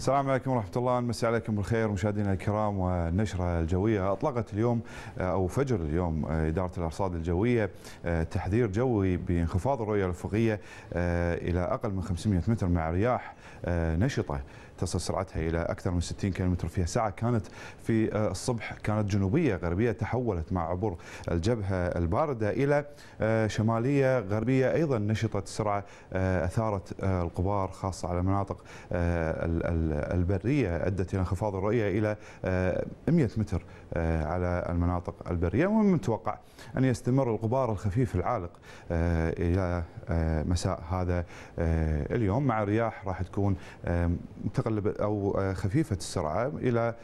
السلام عليكم ورحمة الله مساء عليكم بالخير مشاهدينا الكرام والنشرة الجوية أطلقت اليوم آه، أو فجر اليوم آه، إدارة الأرصاد الجوية آه، تحذير جوي بانخفاض الرؤية الأفقية إلى أقل من 500 متر مع رياح نشطة تصل سرعتها إلى أكثر من 60 كم في ساعة كانت في الصبح كانت جنوبية غربية تحولت مع عبور الجبهة الباردة إلى شمالية غربية أيضا نشطت السرعة أثارت القبار خاصة على مناطق البريه ادت الى انخفاض الرؤيه الى 100 آه، متر آه، على المناطق البريه ومن المتوقع ان يستمر الغبار الخفيف العالق آه، الى مساء هذا اليوم مع رياح راح تكون متقلبه او خفيفه السرعه الى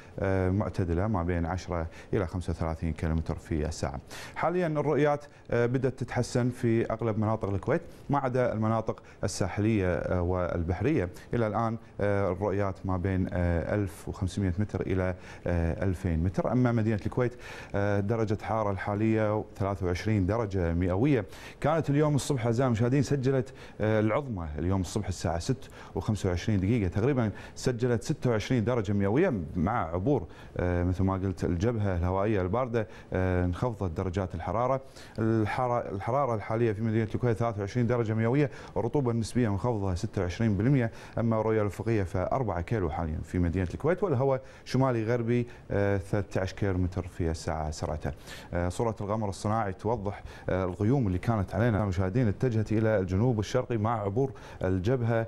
معتدله ما بين 10 الى 35 كم في الساعه. حاليا الرؤيات بدات تتحسن في اغلب مناطق الكويت ما عدا المناطق الساحليه والبحريه الى الان الرؤيات ارتفاعات ما بين 1500 آه، متر إلى 2000 آه، متر أما مدينة الكويت آه، درجة حارة الحالية 23 درجة مئوية كانت اليوم الصبح أعزائي المشاهدين سجلت العظمى اليوم الصبح الساعة 6 و25 دقيقة تقريبا سجلت 26 درجة مئوية مع عبور مثل ما قلت الجبهة الهوائية الباردة انخفضت درجات الحرارة الحرارة الحالية في مدينة الكويت 23 درجة مئوية الرطوبة النسبية منخفضة 26% أما الرؤية الأفقية ف 4 كيلو حاليا في مدينه الكويت والهواء شمالي غربي 13 آه، كيلو متر في الساعه سرعته. آه، صوره القمر الصناعي توضح آه، الغيوم اللي كانت علينا مشاهدين اتجهت الى الجنوب الشرقي مع عبور الجبهه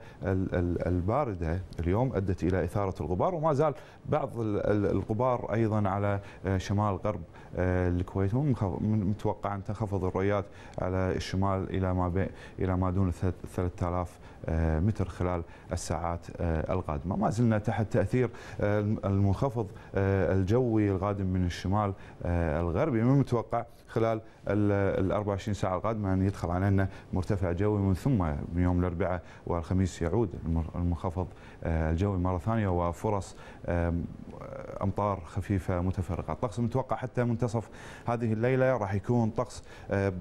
البارده اليوم ادت الى اثاره الغبار وما زال بعض الغبار ايضا على شمال غرب الكويت متوقع ان تنخفض الريات على الشمال الى ما بين الى ما دون 3000 متر خلال الساعات القادمه. ما زلنا تحت تاثير آه، المنخفض آه، الجوي القادم من الشمال آه، الغربي من المتوقع خلال ال 24 ساعه القادمه ان يدخل علينا مرتفع جوي ومن ثم يوم الاربعاء والخميس يعود المنخفض الجوي مره ثانيه وفرص امطار خفيفه متفرقه، الطقس المتوقع حتى منتصف هذه الليله راح يكون طقس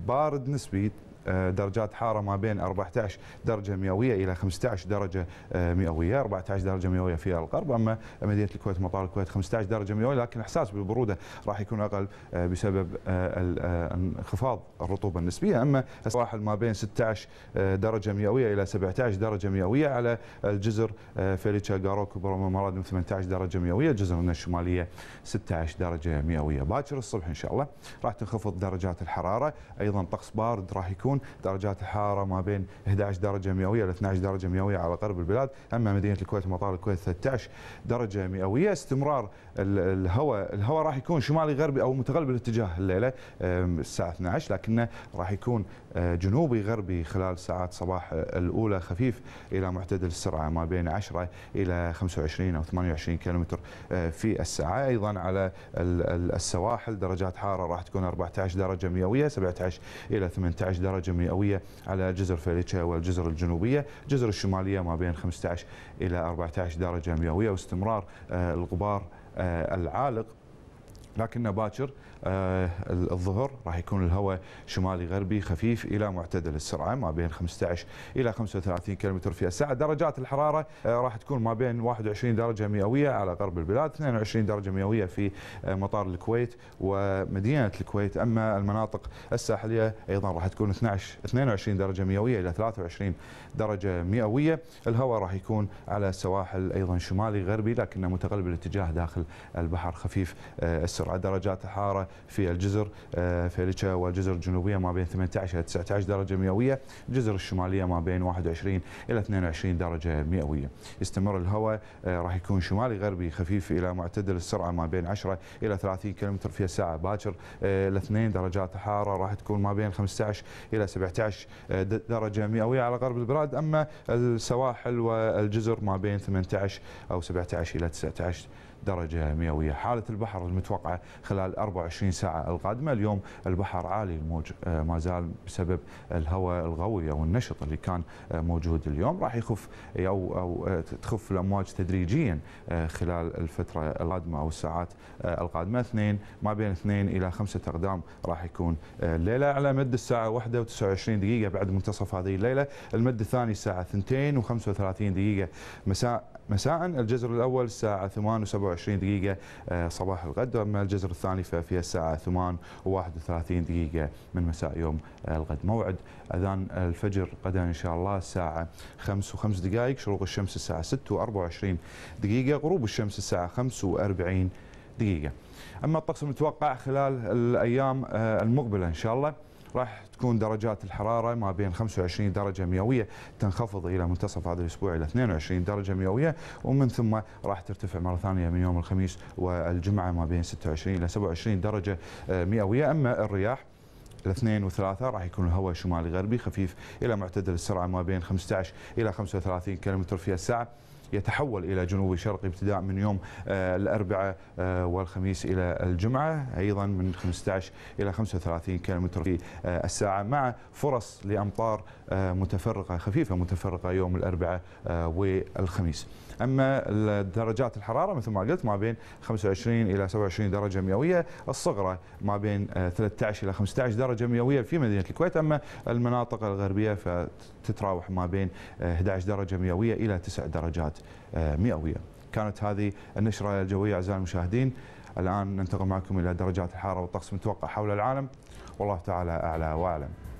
بارد نسبي آه، درجات حاره ما بين 14 درجه مئويه الى 15 درجه آه، مئويه 14 درجه مئويه في الغرب اما مدينه الكويت مطار الكويت 15 درجه مئويه لكن احساس بالبروده راح يكون اقل آه، بسبب انخفاض الرطوبه النسبيه اما السواحل ما بين 16 درجه مئويه الى 17 درجه مئويه على الجزر فيليتشا جاروك بروما مراد 18 درجه مئويه جزرنا الشماليه 16 درجه مئويه باكر الصبح ان شاء الله راح تنخفض درجات الحراره ايضا طقس بارد راح يكون يكون درجات الحراره ما بين 11 درجه مئويه ل 12 درجه مئويه على غرب البلاد، اما مدينه الكويت مطار الكويت 13 درجه مئويه، استمرار الهواء، الهواء راح يكون شمالي غربي او متغلب الاتجاه الليله الساعه 12 لكنه راح يكون أه، جنوبي غربي خلال ساعات صباح أه، الاولى خفيف الى معتدل السرعه ما بين 10 الى 25 او 28 كيلومتر أه، في الساعه، ايضا على السواحل درجات حراره راح تكون 14 درجه مئويه، 17 الى 18 درجه درجة مئوية على جزر فيليتشا والجزر الجنوبية جزر الشمالية ما بين 15 إلى 14 درجة مئوية واستمرار آه، الغبار آه، العالق لكن باكر آه، الظهر راح يكون الهواء شمالي غربي خفيف الى معتدل السرعه ما بين 15 الى 35 كم في الساعه درجات الحراره آه، راح تكون ما بين 21 درجه مئويه على غرب البلاد 22 درجه مئويه في آه، مطار الكويت ومدينه الكويت اما المناطق الساحليه ايضا راح تكون 12 22 درجه مئويه الى 23 درجه مئويه الهواء راح يكون على السواحل ايضا شمالي غربي لكنه متقلب الاتجاه داخل البحر خفيف السرعه درجات الحراره في الجزر آه، فيليتشا والجزر الجنوبية ما بين 18 إلى 19 درجة مئوية الجزر الشمالية ما بين 21 إلى 22 درجة مئوية يستمر الهواء آه، راح يكون شمالي غربي خفيف إلى معتدل السرعة ما بين 10 إلى 30 كم في الساعة باكر آه، الاثنين درجات حاره راح تكون ما بين 15 إلى 17 درجة مئوية على غرب البلاد أما السواحل والجزر ما بين 18 أو 17 إلى 19 درجة مئوية حالة البحر المتوقعة خلال 24 ساعة القادمة اليوم البحر عالي الموج آه، ما زال بسبب الهواء الغوي أو النشط اللي كان آه، موجود اليوم راح يخف أو, أو آه، تخف الأمواج تدريجيا خلال الفترة القادمة أو الساعات القادمة اثنين ما بين اثنين إلى خمسة أقدام راح يكون الليلة على مد الساعة 1 و29 دقيقة بعد منتصف هذه الليلة المد الثاني الساعة 2 و35 دقيقة مساء مساء الجزر الأول الساعة 8 و27 دقيقة آه، صباح الغد أما الجزر الثاني ففي الساعة 8 و31 دقيقة من مساء يوم الغد موعد أذان الفجر غدا إن شاء الله الساعة 5 و5 دقائق شروق الشمس الساعة 6 و24 دقيقة غروب الشمس الساعة 45 دقيقة أما الطقس المتوقع خلال الأيام آه، المقبلة إن شاء الله راح تكون درجات الحرارة ما بين 25 درجة مئوية تنخفض إلى منتصف هذا الأسبوع إلى 22 درجة مئوية ومن ثم راح ترتفع مرة ثانية من يوم الخميس والجمعة ما بين 26 إلى 27 درجة آه، مئوية أما الرياح الاثنين وثلاثة راح يكون الهواء شمالي غربي خفيف إلى معتدل السرعة ما بين 15 إلى 35 كم في الساعة يتحول إلى جنوب شرق ابتداء من يوم آه، الأربعاء آه، والخميس إلى الجمعة أيضا من 15 إلى 35 كيلومتر في آه، الساعة مع فرص لأمطار متفرقة خفيفة متفرقة يوم الأربعاء والخميس أما درجات الحرارة مثل ما قلت ما بين 25 إلى 27 درجة مئوية الصغرى ما بين 13 إلى 15 درجة مئوية في مدينة الكويت أما المناطق الغربية فتتراوح ما بين 11 درجة مئوية إلى 9 درجات مئوية كانت هذه النشرة الجوية أعزائي المشاهدين الآن ننتقل معكم إلى درجات الحرارة والطقس المتوقع حول العالم والله تعالى أعلى وأعلم